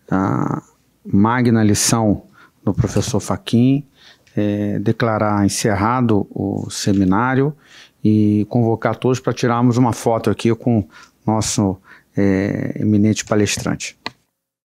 a tá? magna lição do professor Faquim é, declarar encerrado o seminário e convocar todos para tirarmos uma foto aqui com nosso é, eminente palestrante.